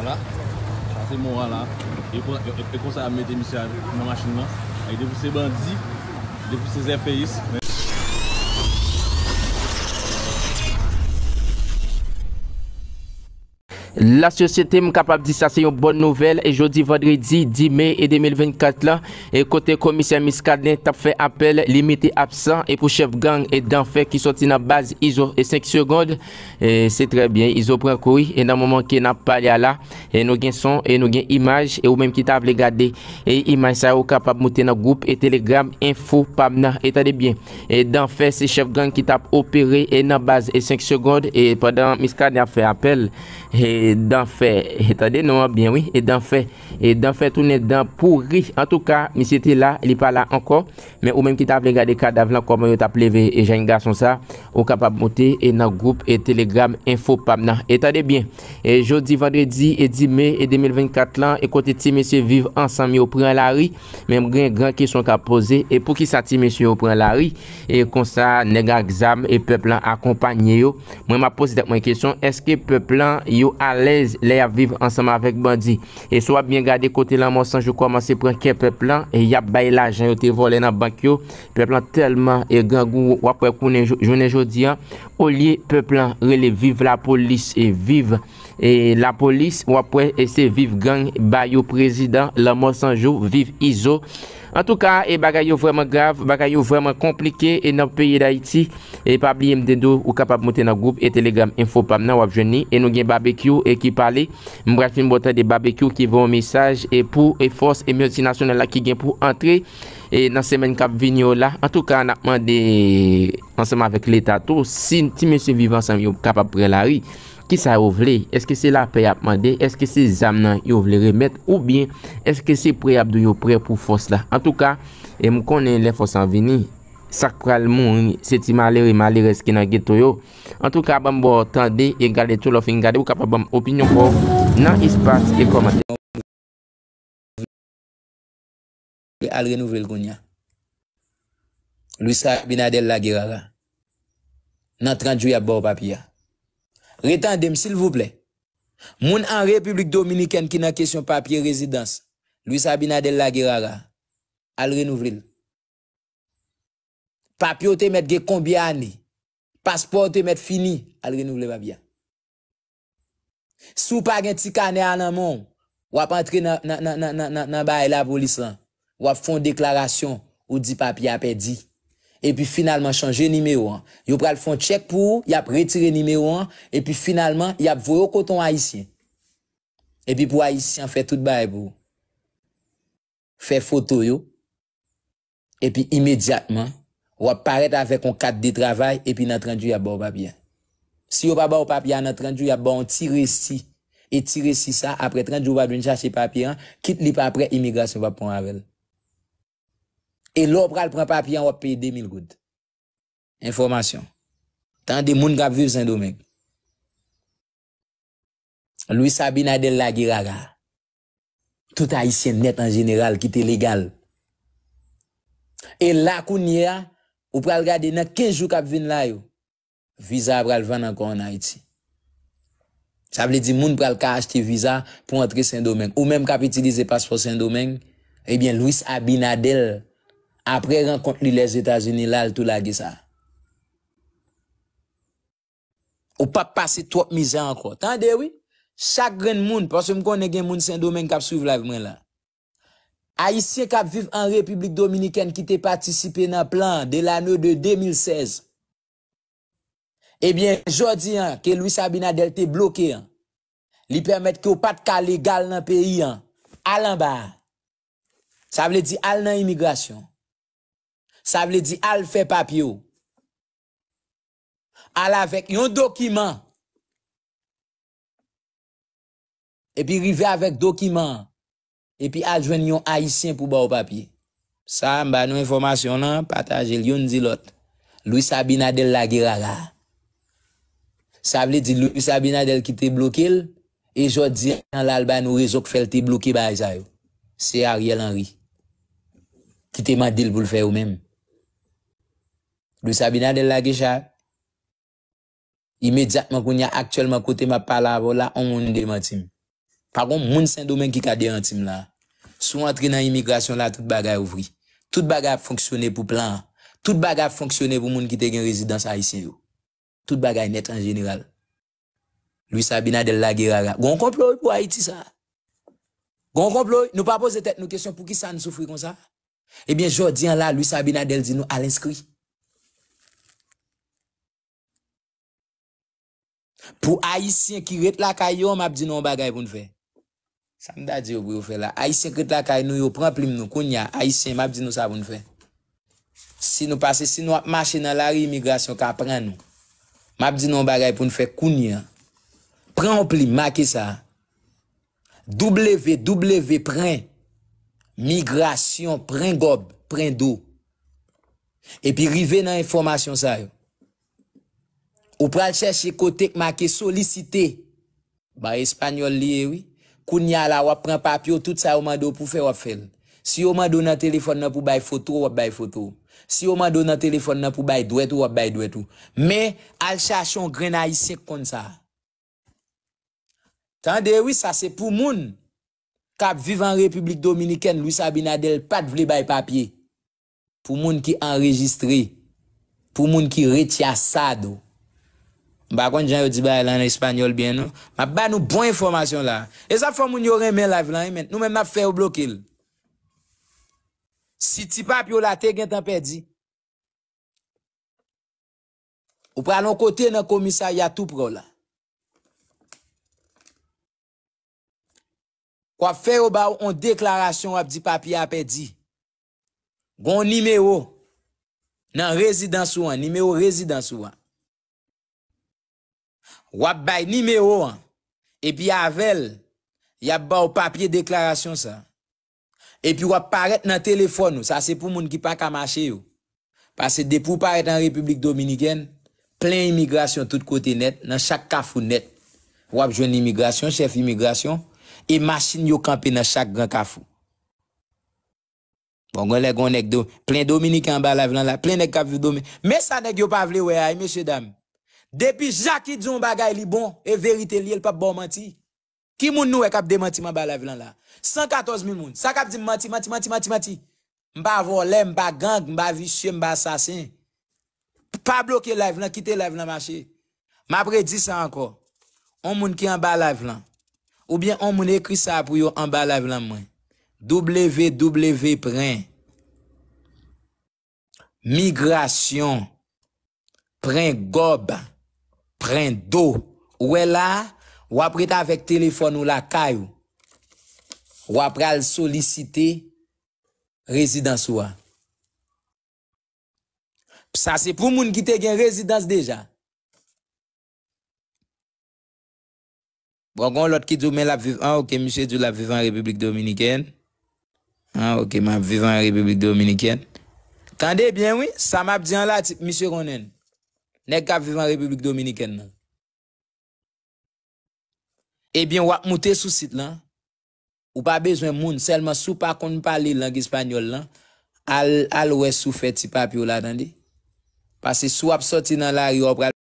A la, chan se moun a la, e konsa amete misya nan machin nan, e de pou se bandi, de pou se ze pe yis. la sosyete m kapap di sa se yon bon nouvel e jodi vendredi, di me e 2024 la, e kote komisyen miskadne tap fe apel, limiti apsan, e pou chef gang, e dan fe ki soti nan baz, izo, e 5 segonde e se trebyen, izo prekoui e nan mouman ki nap pale ala e nou gen son, e nou gen imaj, e ou menm ki ta vle gade, e imaj sa ou kapap mouti nan goup, e telegram, info pabna, e tadebyen, e dan fe se chef gang ki tap opere e nan baz, e 5 segonde, e padan miskadne a fe apel, e dan fe, etade nou an, bien oui, et dan fe, et dan fe toune dan pou ri, an tou ka, misi te la, li pa la ankon, men ou menm ki ta plega de kada vlan koman yo ta pleve, e jan nga son sa, ou kapabote, e nan group e telegram, info pab nan, etade bien, e jodi, vendredi, e di me, e 2024 lan, e konti ti misi viv ansam yo pren la ri, menm gen gran kison ka pose, e pou ki sa ti misi yo pren la ri, e konsa nega exam, e pep lan akompagne yo, mwen ma pose tek mwen kison, eske pep lan yo a lèz lèy ap viv ansama avèk bandi. E swa bin gade kote lan monsan, jou koman se prekè peplan, e yap bay la jan yo te volè nan bankyo, peplan telman e gangou wakwekounen jounen jodi an, olye peplan relè viv la polis e viv. E la polis wapwen ese viv gang bayou prezidant la monsanjou viv izo an tou ka e bagayou vreman grav bagayou vreman komplike e nan peyi da iti e pabli md2 ou kapab mouten nan group e telegram info pab nan wapjeni e nou gen barbekyou e ki pale mbrak fin botan de barbekyou ki voun misaj e pou e fos emyoti nasyonal la ki gen pou antre e nan semen kap vinyo la an tou ka an akman de anseman vek leta tou si mwen se viv ansen yo kapab pre la ri Ki sa ou vle, eske se la pe apman de, eske se zam nan yo vle remet, ou bin, eske se pre abdou yo pre pou fos la. An tou ka, e mou konen le fos an vini, sakral moun se ti malere malere eske nan geto yo. An tou ka, bambou tan de, e gade toulou fin gade, ou kapabam opinyon pou nan ispat e komate. An tou ka, bambou tan de, e gade toulou fin gade, ou kapabam opinyon pou nan ispat e komate. Retandem, s'il vous plè, moun an Republik Dominikèn ki nan kesyon papye rezidans, Louis Sabin Adel Laguerrara, al renouvril. Papyo te met ge konbya ane, paspor te met fini, al renouvril va byan. Sou pa gen ti kane anan moun, wap antre nan baye la volisan, wap fon deklarasyon ou di papye apè di. epi finalman chanje nimeyo an. Yo pral fon tchek pou, yap retire nimeyo an, epi finalman yap vwe yo koton ayisyen. Epi pou ayisyen fè tout bay pou. Fè foto yo, epi imediatman, wap paret avè kon kat de travay, epi nan 30 ju yap ba wap api an. Si yo pa ba wap api an, nan 30 ju yap ba wap ti resi, eti resi sa, apre 30 ju wap dweni chache papi an, kit li pa apre imigrasyon wap pon avèl. E lò pral pran papi an wop pey 2000 gout. Informasyon. Tande moun kap viv Saint-Domingue. Louis Sabin Adel la giraga. Tout haisyen net an jeneral ki te legal. E lakou nye a, ou pral gade nan 15 jou kap vin la yo. Visa pral van an kon an Haiti. Sa vle di moun pral ka achte visa pou antre Saint-Domingue. Ou menm kap itilize paspo Saint-Domingue. Ebyen eh Louis Sabin Adel apre renkont li les Etasini lal tout la ge sa. Ou pa pase trop mize anko. Tande, oui? Chak ren moun, pasem kon ne gen moun sen domen kap suiv la gwen la. Aisye kap viv an Republik Dominiken ki te patisipe nan plan de l'anou de 2016. Ebyen, eh jodi an, ke lwi Sabina Delte bloke an, li permette ki ou pat ka legal nan peyi an, alan ba. Sa vle di al nan imigrasyon. Sa vle di al fe papyo, al avek yon dokiman, epi rive avek dokiman, epi al jwen yon haisyen pou ba ou papye. Sa mba nou informasyon nan pataje, yon di lot, Louis Sabinadel la giraga. Sa vle di Louis Sabinadel ki te blokil, e jwa di an lal ba nou rejok fel te blokil ba a zayou. Se Ariel Henry, ki te madil pou l fe ou menm. Louis Sabina de la Guichard, imediatman koun ya aktuelman kote ma pala vo la, an moun de man tim. Par kon, moun sen domen ki ka de an tim la. Sou antre nan imigrasyon la, tout bagay ouvri. Tout bagay fonksyonne pou plan. Tout bagay fonksyonne pou moun ki te gen rezidans a Isiou. Tout bagay net an general. Louis Sabina de la Guichard, goun konploy pou Haiti sa. Goun konploy, nou pa pose tet nou kesyon, pou ki sa nou soufri kon sa? Ebyen, eh jodi an la, Louis Sabina de la Guichard, di nou al inskri. Pou Aisyen ki ret lakay yo, mabdi nou an bagay pou nou fe. Sa mda di yo bou yo fe la. Aisyen ki ret lakay nou yo, pren plim nou, kounya. Aisyen, mabdi nou sa pou nou fe. Si nou pase, si nou ap mache nan la re-immigrasyon, ka pren nou. Mabdi nou an bagay pou nou fe, kounya. Pren an plim, make sa. W, W, pren. Migrasyon, pren gob, pren do. E pi rive nan informasyon sa yo. Ou pral chèche kotèk ma ke solisite, ba espanyol liye wè, koun nyal la wap pran papyo, tout sa waman do pou fè wap fèl. Si waman do nan telefon nan pou bay fotou, wap bay fotou. Si waman do nan telefon nan pou bay dwetou, wap bay dwetou. Mè al chèche yon grena yisek kon sa. Tande wè, sa se pou moun, kap vivan Republik Dominikèn, Louisa Binadel pat vle bay papye. Pou moun ki anregistre, pou moun ki retya sa do, Mba kon jan yo di ba lan espanyol bien nou. Mba ban nou bon informasyon la. E zafan moun yo remen la vlan men. Nou men map fe ou blokil. Si ti pap yo la te gen tan pe di. Ou pran nou kote nan komisa ya tou pro la. Kwa fe ou ba ou an deklarasyon ap di pap ya pe di. Gon nime yo nan rezidan souan. Nime yo rezidan souan. Wap bay nimeyo an, epi yavel, yap ba ou papye deklarasyon sa. Epi wap paret nan telefon ou, sa se pou moun ki pa kamache ou. Pase depou paret nan Republik Dominikèn, plen imigrasyon tout kote net, nan chak kafou net. Wap joun imigrasyon, chef imigrasyon, e masin yo kampe nan chak gran kafou. Bon, gwen le kon ek do, plen Dominikèn ba la vlan la, plen ek kafou Dominikèn, men sa nek yo pa vle wey ay, mese dami. Depi jaki di yon bagay li bon, e verite li el pap bo manti. Ki moun nou e kap demanti man ba la vlan la? 114 mi moun. Sa kap di manti, manti, manti, manti, manti? Mba vo, lem, mba gang, mba vishye, mba sasin. Pa bloke la vlan, kite la vlan manche. Ma apre di sa anko. On moun ki an ba la vlan. Ou bien on moun ekri sa apuyo an ba la vlan mwen. W, W, pren. Migrasyon. Pren gobba. Pren do, ou e la, wapre ta vek telefon ou la kay ou, wapre al solisite rezidans ou a. Psa se pou moun ki te gen rezidans deja. Pwa bon, kon lot ki di ou men la vivan, an ou ke mi se di ou la vivan Republik Dominikene, an ah, ou ke man vivan Republik Dominikene. Tande bien oui, sa map di an la tip mi se konnen. Nèk kap vivan Republik Dominiken nan. Ebyen eh wak moutè sou sit lan, ou pa bezwen moun, selman sou pa kon pali lang espanyol lan, al wè sou fè ti papyo la dande. Pase sou ap soti nan la riyop.